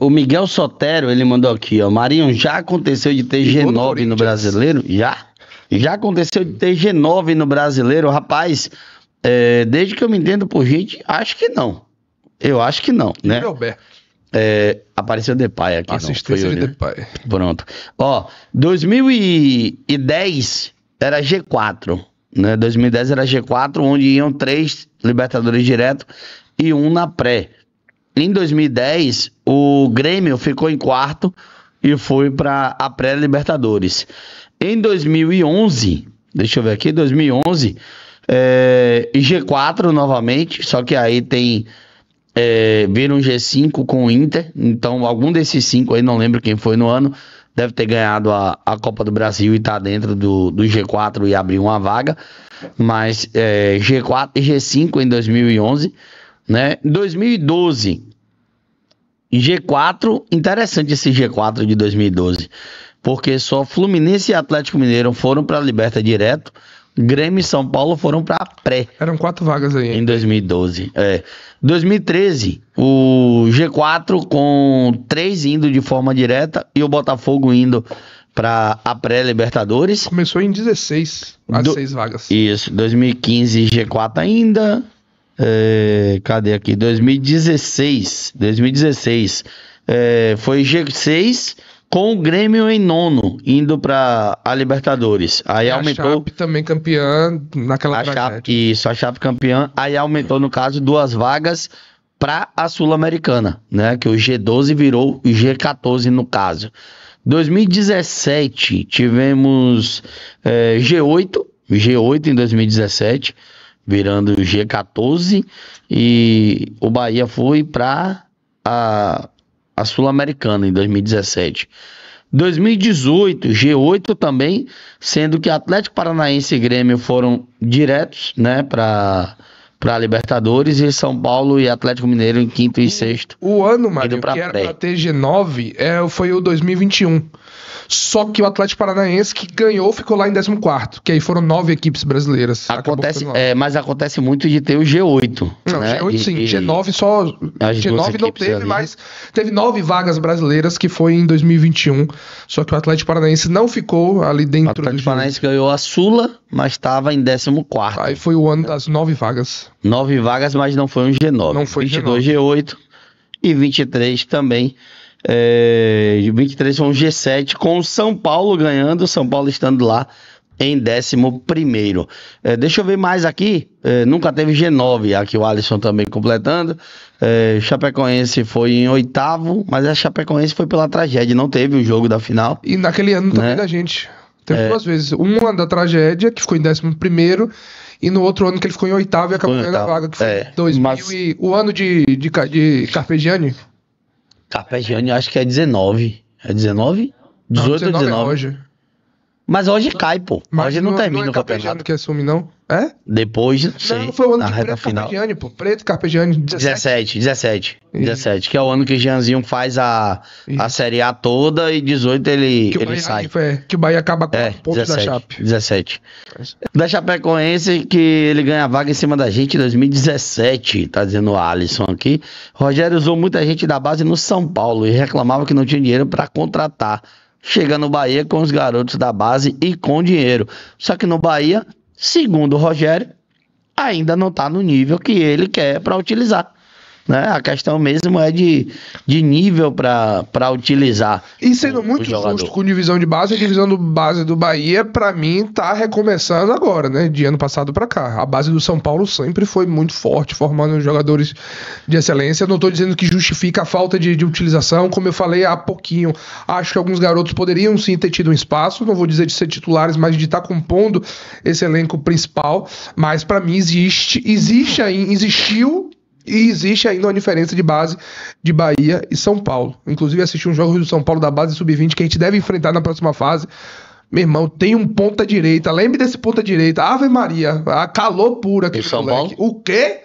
O Miguel Sotero, ele mandou aqui, ó. Marinho, já aconteceu de ter G9 no brasileiro? Já? Já aconteceu de ter G9 no brasileiro? Rapaz, é, desde que eu me entendo por gente, acho que não. Eu acho que não, né? Roberto. É, apareceu Depay aqui. Assistência não, de né? Depay. Pronto. Ó, 2010 era G4, né? 2010 era G4, onde iam três Libertadores direto e um na pré. Em 2010, o Grêmio ficou em quarto e foi para a pré-Libertadores. Em 2011, deixa eu ver aqui, 2011, é, G4 novamente, só que aí tem é, viram G5 com o Inter, então algum desses cinco aí, não lembro quem foi no ano, deve ter ganhado a, a Copa do Brasil e tá dentro do, do G4 e abriu uma vaga, mas é, G4 e G5 em 2011, né? 2012 G4, interessante esse G4 de 2012, porque só Fluminense e Atlético Mineiro foram para a Liberta direto, Grêmio e São Paulo foram para a pré. Eram quatro vagas aí. Em 2012. É. 2013, o G4 com três indo de forma direta e o Botafogo indo para a pré-Libertadores. Começou em 16, as Do, seis vagas. Isso, 2015 G4 ainda, é, cadê aqui? 2016. 2016. É, foi G6 com o Grêmio em nono, indo para a Libertadores. Aí a aumentou. A Chape também campeã naquela a Chape, Isso, a Chape campeã. Aí aumentou, no caso, duas vagas para a Sul-Americana, né? Que o G12 virou o G14 no caso. 2017 tivemos é, G8, G8 em 2017 virando G14 e o Bahia foi para a, a Sul-Americana em 2017. 2018, G8 também, sendo que Atlético Paranaense e Grêmio foram diretos, né, para para Libertadores e São Paulo e Atlético Mineiro em quinto e, sexto. O ano, Mário, que era para ter G9 é, foi o 2021. Só que o Atlético Paranaense que ganhou ficou lá em 14, que aí foram nove equipes brasileiras. Acontece, é, mas acontece muito de ter o G8. Não, né? G8 sim, e, G9 só. G9 não teve, ali. mas teve nove vagas brasileiras que foi em 2021. Só que o Atlético Paranaense não ficou ali dentro o Atlético do Paranaense ganhou a Sula, mas estava em 14. Aí foi o ano das nove vagas. Nove vagas, mas não foi um G9. Não foi 22 G9. G8 e 23 também. É, 23 foi um G7 com o São Paulo ganhando, São Paulo estando lá em 11. É, deixa eu ver mais aqui. É, nunca teve G9, aqui o Alisson também completando. É, Chapecoense foi em oitavo, mas a Chapecoense foi pela tragédia, não teve o jogo da final. E naquele ano né? também da gente. Teve é. duas vezes. Uma da tragédia, que ficou em 11 primeiro, e no outro ano que ele ficou em oitavo e acabou ganhando a vaga, que foi é, 2000 mas... e o ano de, de, de Carpegiani? Carpegiani acho que é 19. É 19? 18 ou 19 19? É hoje. Mas hoje cai, pô. Mas hoje não, não é- termina não é o campeonato. que assume, não? É? Depois, não sei. Não, foi o ano na de final. Carpegiani, pô. Preto Carpegiani, 17. 17, 17. Isso. 17, que é o ano que Jeanzinho faz a, a Série A toda e 18 ele, que ele Bahia, sai. Foi, que o Bahia acaba com é, pontos 17, da Chape. 17. Da Chapecoense, que ele ganha a vaga em cima da gente em 2017, tá dizendo o Alisson aqui. Rogério usou muita gente da base no São Paulo e reclamava que não tinha dinheiro para contratar chega no Bahia com os garotos da base e com dinheiro. Só que no Bahia, segundo o Rogério, ainda não está no nível que ele quer para utilizar. Né? A questão mesmo é de, de nível para utilizar. E sendo o, muito o justo com divisão de base, a divisão do base do Bahia, para mim, tá recomeçando agora, né? De ano passado para cá. A base do São Paulo sempre foi muito forte, formando jogadores de excelência. Não estou dizendo que justifica a falta de, de utilização, como eu falei há pouquinho. Acho que alguns garotos poderiam sim ter tido um espaço, não vou dizer de ser titulares, mas de estar tá compondo esse elenco principal. Mas para mim existe, existe aí, existiu e existe ainda uma diferença de base de Bahia e São Paulo. Inclusive, assisti um jogo do São Paulo da base sub-20 que a gente deve enfrentar na próxima fase. Meu irmão, tem um ponta-direita. Lembre desse ponta-direita. Ave Maria. A calor pura aqui. São moleque. Paulo? O quê?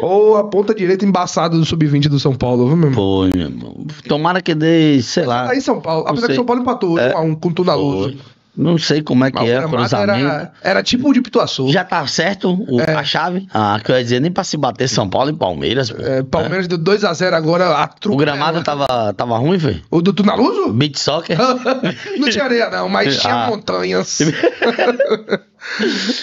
Ou a ponta-direita embaçada do sub-20 do São Paulo, viu, meu irmão? Foi, meu irmão. Tomara que dê, sei lá. Aí São Paulo. Apesar que São Paulo empatou é, um, com tudo a luz. Não sei como é que é cruzamento. Era, era tipo o de Pituaçu. Já tá certo o, é. a chave? Ah, quer dizer, nem pra se bater São Paulo e Palmeiras. É, Palmeiras é. deu 2x0 agora, a truca. O gramado tava, tava ruim, foi? O do Tunaluso? Beat soccer? não tinha areia não, mas ah. tinha ah. montanhas.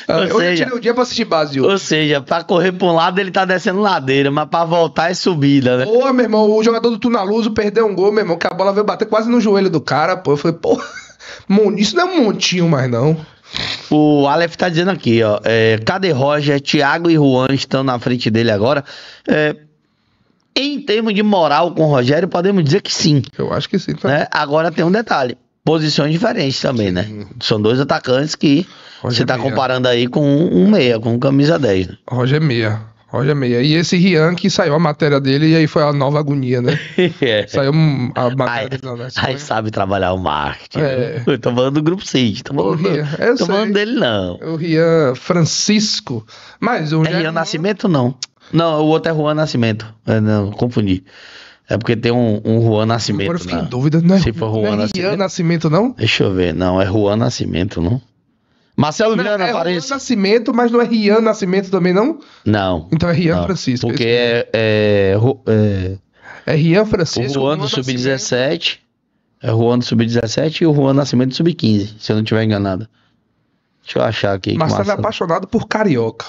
Ah, eu tirei o um dia pra assistir Brasil. Ou seja, pra correr pra um lado ele tá descendo ladeira, mas pra voltar é subida, né? Pô, meu irmão, o jogador do Tunaluso perdeu um gol, meu irmão, que a bola veio bater quase no joelho do cara, pô. Eu falei, pô, isso não é um montinho mais não. O Aleph tá dizendo aqui, ó. É, Cadê Roger, Thiago e Juan estão na frente dele agora. É, em termos de moral com o Rogério, podemos dizer que sim. Eu acho que sim. Tá? Né? Agora tem um detalhe posições diferentes também, né? São dois atacantes que Roger você está comparando aí com um, um meia, com um camisa 10. Né? Roger Meia. Roger Meia. E esse Rian que saiu a matéria dele e aí foi a nova agonia, né? é. Saiu a matéria aí, não, né? aí sabe trabalhar o marketing. É. Eu tô falando do grupo Cid, tô falando, tô falando dele não. O Rian Francisco. Mas o é Rian Nascimento não. Não, o outro é Juan Nascimento. É, não, confundi. É porque tem um, um Juan Nascimento. Agora eu fiquei na... Né? em dúvida, né? Se for Juan não é Nascimento. Nascimento, não? Deixa eu ver. Não, é Juan Nascimento, não? Marcelo não, Viana é aparece. Juan Nascimento, mas não é Rian Nascimento também, não? Não. Então é Rian não, Francisco. Porque é, é, é, é. É Rian Francisco. O Juan do Sub-17. É o Juan do Sub-17 e o Juan Nascimento do Sub-15, se eu não estiver enganado. Deixa eu achar aqui. Marcelo, Marcelo é apaixonado por carioca.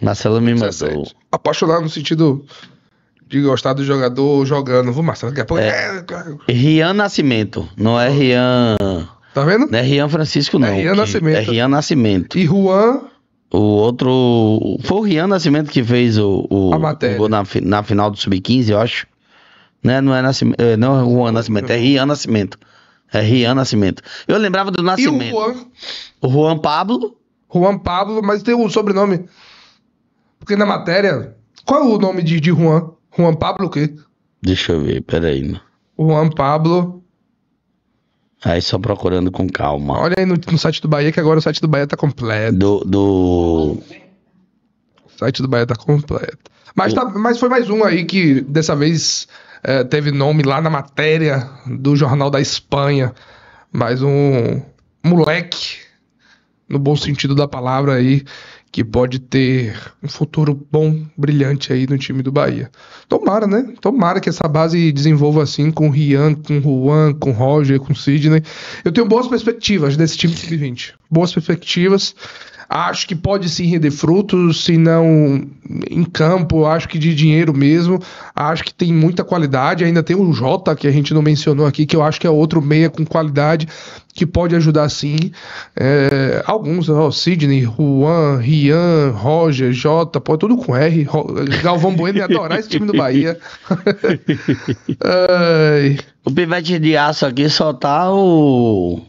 Marcelo me mandou. Apaixonado no sentido de gostar do jogador jogando. Vou, Marcelo, daqui a pouco. É, é Rian Nascimento, não é Rian. Tá vendo? Não é Rian Francisco, é não. É Rian Nascimento. É Rian Nascimento. E Juan. O outro. Foi o Rian Nascimento que fez o, o, o gol na, na final do Sub-15, eu acho. Né? Não é Nascimento. É, não é Juan Nascimento, é Rian Nascimento. É Rian Nascimento. Eu lembrava do Nascimento. E o Juan? O Juan Pablo. Juan Pablo, mas tem um sobrenome. Porque na matéria. Qual é o nome de, de Juan? Juan Pablo o quê? Deixa eu ver, peraí. Mano. Né? Juan Pablo. Aí só procurando com calma. Olha aí no, no, site do Bahia, que agora o site do Bahia tá completo. Do. do... O site do Bahia tá completo. Mas, o... tá, mas foi mais um aí que dessa vez é, teve nome lá na matéria do Jornal da Espanha. Mais um moleque, no bom sentido da palavra aí, que pode ter um futuro bom, brilhante aí no time do Bahia. Tomara, né? Tomara que essa base desenvolva assim com o Rian, com o Juan, com o Roger, com o Sidney. Eu tenho boas perspectivas desse time de 20 Boas perspectivas. Acho que pode sim render frutos, se não em campo, acho que de dinheiro mesmo. Acho que tem muita qualidade. Ainda tem o Jota, que a gente não mencionou aqui, que eu acho que é outro meia com qualidade que pode ajudar sim. É, alguns, ó, Sidney, Juan, Rian, Roger, Jota, pô, é tudo com R. Galvão Bueno ia adorar esse time do Bahia. o pivete de aço aqui só tá o.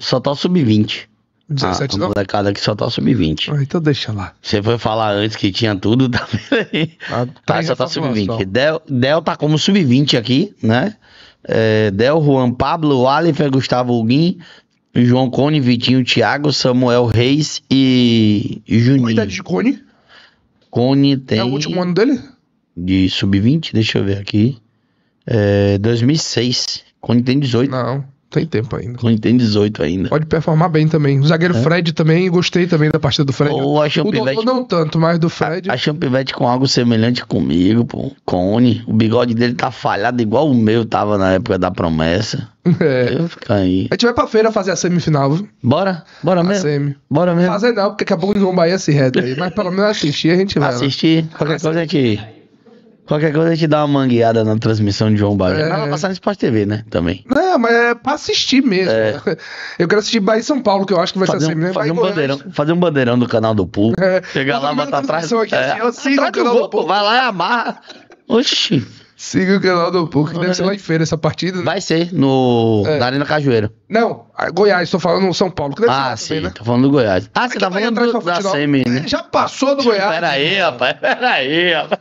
Só tá o sub-20. 17 ah, a molecada aqui só tá sub-20. Ah, então deixa lá. Você foi falar antes que tinha tudo, tá vendo aí? Ah, tá, só tá, tá sub-20. Del, Del tá como sub-20 aqui, né? é, Del, Juan Pablo, Alifer, Gustavo Guim, João Cone, Vitinho, Thiago, Samuel Reis e Juninho. Qual a idade de Cone? Cone tem... É o último ano dele? De sub-20, deixa eu ver aqui. É, 2006. Cone tem 18. Não. Tem tempo ainda. Não tem 18 ainda. Pode performar bem também. O zagueiro é. Fred também, gostei também da partida do Fred. Ou a Champivete, o não tanto, mas do Fred. A, a Champivete com algo semelhante comigo, pô. Cone. O bigode dele tá falhado igual o meu tava na época da promessa. É. Eu aí. A gente vai pra feira fazer a semifinal, viu? Bora, bora a mesmo. Semi. Bora mesmo. Fazer não, porque acabou o João Bahia se reta aí. Mas pelo menos assistir a gente vai. Assistir, qualquer coisa a Qualquer coisa a gente dá uma mangueada na transmissão de João Bahia. É. Mas vai passar no Sport TV, né? Também. Não, mas é pra assistir mesmo. É. Eu quero assistir Bahia e São Paulo, que eu acho que vai fazer ser assim. Um, né? fazer, um bandeirão, fazer um bandeirão do canal do Pulo. É. Chegar lá, botar atrás. Aqui, é. assim, eu sigo atrás canal do, gol, Vai lá e amarra. Oxi. Siga o canal do Pulo. que deve né? ser lá em feira essa partida. Né? Vai ser, no, é. na Arena Cajueiro. Não, Goiás, tô falando São Paulo. ah, sim, também, né? tô falando do Goiás. Ah, você tá falando do, da Semi, né? Já passou do Goiás. Pera aí, rapaz, pera aí, rapaz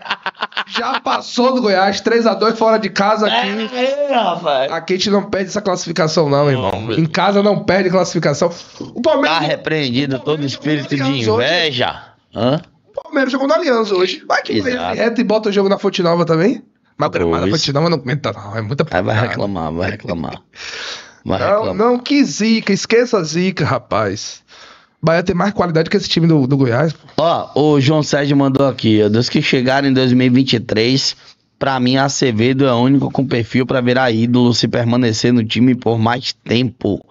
já passou do Goiás, 3x2 fora de casa aqui. É, é, rapaz. Aqui a gente não perde essa classificação, não, irmão. em casa não perde classificação. O Palmeiras. Tá repreendido todo espírito de inveja. Hã? O Palmeiras jogou na Aliança hoje. Vai que reto e bota o jogo na Fonte Nova também. Mas a gramado Fonte Nova não comenta, não. É muita Aí vai reclamar, vai reclamar. Vai não, reclamar. não, que zica. Esqueça a zica, rapaz. Bahia tem mais qualidade que esse time do, do Goiás. Ó, o João Sérgio mandou aqui, ó, dos que chegaram em 2023, para mim a Acevedo é o único com perfil para virar ídolo se permanecer no time por mais tempo.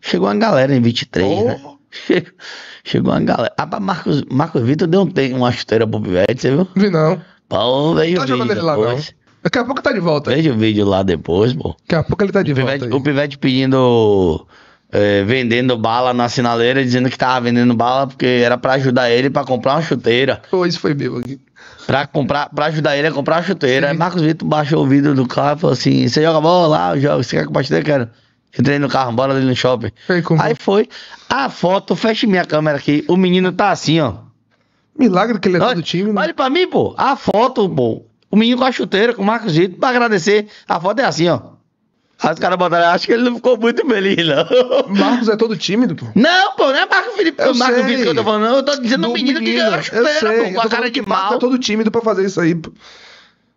Chegou a galera em 23, oh. né? Chegou uma galera. Ah, Marcos, Marcos Vitor deu um, uma chuteira pro Pivete, você viu? Vi não. Pô, veio tá jogando ele lá não. Daqui a pouco tá de volta. Veja o vídeo lá depois, pô. Daqui a pouco ele tá de o volta. Pivete, o Pivete pedindo é, vendendo bala na sinaleira, dizendo que tava vendendo bala porque era para ajudar ele para comprar uma chuteira. Oh, isso foi meu aqui. Pra, comprar, pra ajudar ele a comprar uma chuteira. Aí Marcos Vitor baixou o vidro do carro e falou assim: Você joga bola lá? Eu Você quer comprar chuteira? Quero. Entrei no carro, bora ali no shopping. Aí, Aí foi. A foto, fecha minha câmera aqui. O menino tá assim, ó. Milagre que ele é olha, do time. Né? Olha pra mim, pô. A foto, pô. O menino com a chuteira, com o Marcos Vitor, pra agradecer. A foto é assim, ó. Aí os caras botaram, acho que ele não ficou muito feliz, não. Marcos é todo tímido, pô. Não, pô, não é Marcos Felipe, eu Marcos Felipe que eu tô falando, não. Eu tô dizendo um menino, menino que eu acho que sei. pô, com a cara de é mal. Marcos é todo tímido pra fazer isso aí, pô.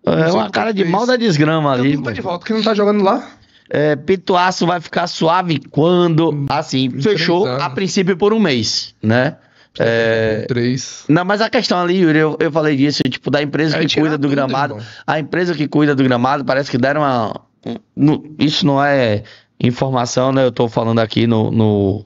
É uma cara de mal da desgrama então ali. Não tá de volta, que não tá jogando lá. É, Pituaço vai ficar suave quando. Assim, fechou a princípio por um mês, né? É, é, três. Não, mas a questão ali, Yuri, eu, eu falei disso, tipo, da empresa é, que cuida do gramado. Irmão. A empresa que cuida do gramado parece que deram uma isso não é informação, né? Eu estou falando aqui no, no,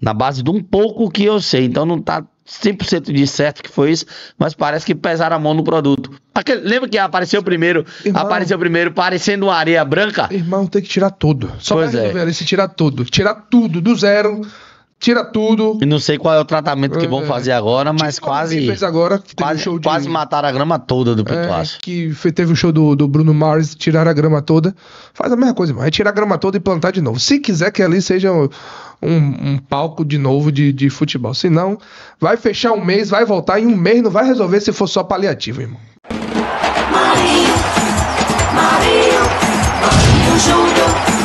na base de um pouco que eu sei, então não está 100% de certo que foi isso, mas parece que pesaram a mão no produto. Aquele, lembra que apareceu primeiro, irmão, apareceu primeiro parecendo uma areia branca? Irmão, tem que tirar tudo. Só pois é. resolver, se tirar tudo, tirar tudo do zero tira tudo. e não sei qual é o tratamento que vão é. fazer agora, mas quase. Fez agora, quase, um show de... mataram a grama toda do Pituaço. É, que teve o um show do, do Bruno Mars, tiraram a grama toda. Faz a mesma coisa, mano. É tirar a grama toda e plantar de novo. Se quiser que ali seja um, um palco de novo de, de futebol. Se não, vai fechar um mês, vai voltar em um mês, não vai resolver se for só paliativo, irmão. Marinho, Marinho, Marinho Júnior.